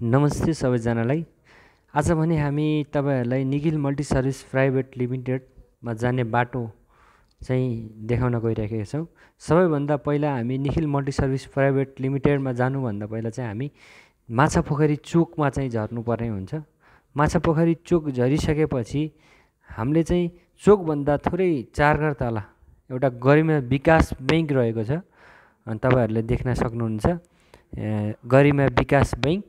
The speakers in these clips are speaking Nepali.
नमस्ते सबैजनालाई आज भने हामी तपाईँहरूलाई निखिल मल्टी सर्भिस प्राइभेट लिमिटेडमा जाने बाटो चाहिँ देखाउन गइरहेका छौँ सबैभन्दा पहिला हामी निखिल मल्टी सर्भिस प्राइभेट लिमिटेडमा जानुभन्दा पहिला चाहिँ हामी माछा पोखरी चोकमा चाहिँ झर्नुपर्ने हुन्छ माछा पोखरी चोक झरिसकेपछि हामीले चाहिँ चोकभन्दा थोरै चार घर तल एउटा गरिमा विकास ब्याङ्क रहेको छ अनि तपाईँहरूले देख्न सक्नुहुन्छ गरिमा विकास ब्याङ्क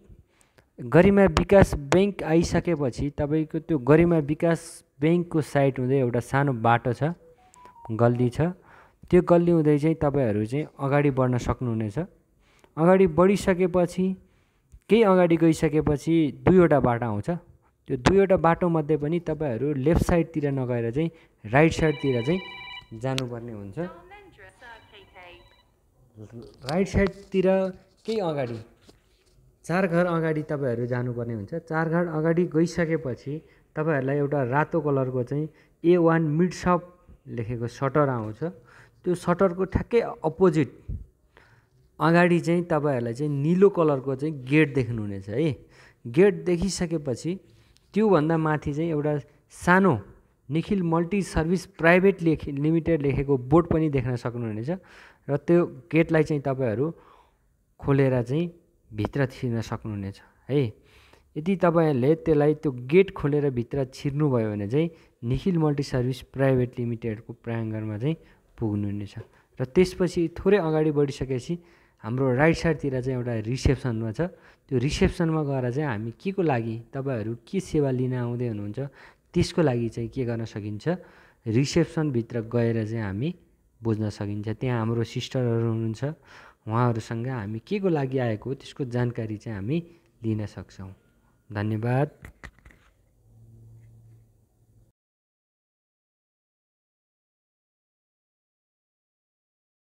गरिमा विकास ब्याङ्क आइसकेपछि तपाईँको त्यो गरिमा विकास ब्याङ्कको साइड हुँदै एउटा सानो बाटो छ गल्ली छ त्यो गल्ली हुँदै चाहिँ तपाईँहरू चाहिँ अगाडि बढ्न सक्नुहुनेछ अगाडि बढिसकेपछि केही अगाडि गइसकेपछि दुईवटा बाटो आउँछ त्यो दुईवटा बाटोमध्ये पनि तपाईँहरू लेफ्ट साइडतिर नगएर चाहिँ राइट साइडतिर चाहिँ जानुपर्ने हुन्छ राइट साइडतिर केही अगाडि चार घर अगाडि तपाईँहरू जानुपर्ने हुन्छ चार घर अगाडि गइसकेपछि तपाईँहरूलाई एउटा रातो कलरको चाहिँ ए वान मिड लेखेको सटर आउँछ त्यो सटरको ठ्याक्कै अपोजिट अगाडि चाहिँ तपाईँहरूलाई चाहिँ निलो कलरको चाहिँ गेट देख्नुहुनेछ है गेट देखिसकेपछि त्योभन्दा माथि चाहिँ एउटा सानो निखिल मल्टी सर्भिस प्राइभेट लेख लिमिटेड लेखेको बोर्ड पनि देख्न सक्नुहुनेछ र त्यो गेटलाई चाहिँ तपाईँहरू खोलेर चाहिँ भित्र छिर्न सक्नुहुनेछ है यदि तपाईँहरूले त्यसलाई त्यो गेट खोलेर भित्र छिर्नुभयो भने चाहिँ निखिल मल्टी सर्भिस प्राइभेट लिमिटेडको प्राङ्गणमा चाहिँ पुग्नुहुनेछ र त्यसपछि थोरै अगाडि बढिसकेपछि हाम्रो राइट साइडतिर चाहिँ एउटा रिसेप्सनमा छ त्यो रिसेप्सनमा गएर चाहिँ हामी के को लागि तपाईँहरू के सेवा लिन आउँदै हुनुहुन्छ त्यसको लागि चाहिँ के गर्न सकिन्छ रिसेप्सनभित्र गएर चाहिँ हामी बुझ्न सकिन्छ त्यहाँ हाम्रो सिस्टरहरू हुनुहुन्छ उहाँहरूसँग हामी को लागि आएको त्यसको जानकारी चाहिँ हामी लिन सक्छौँ धन्यवाद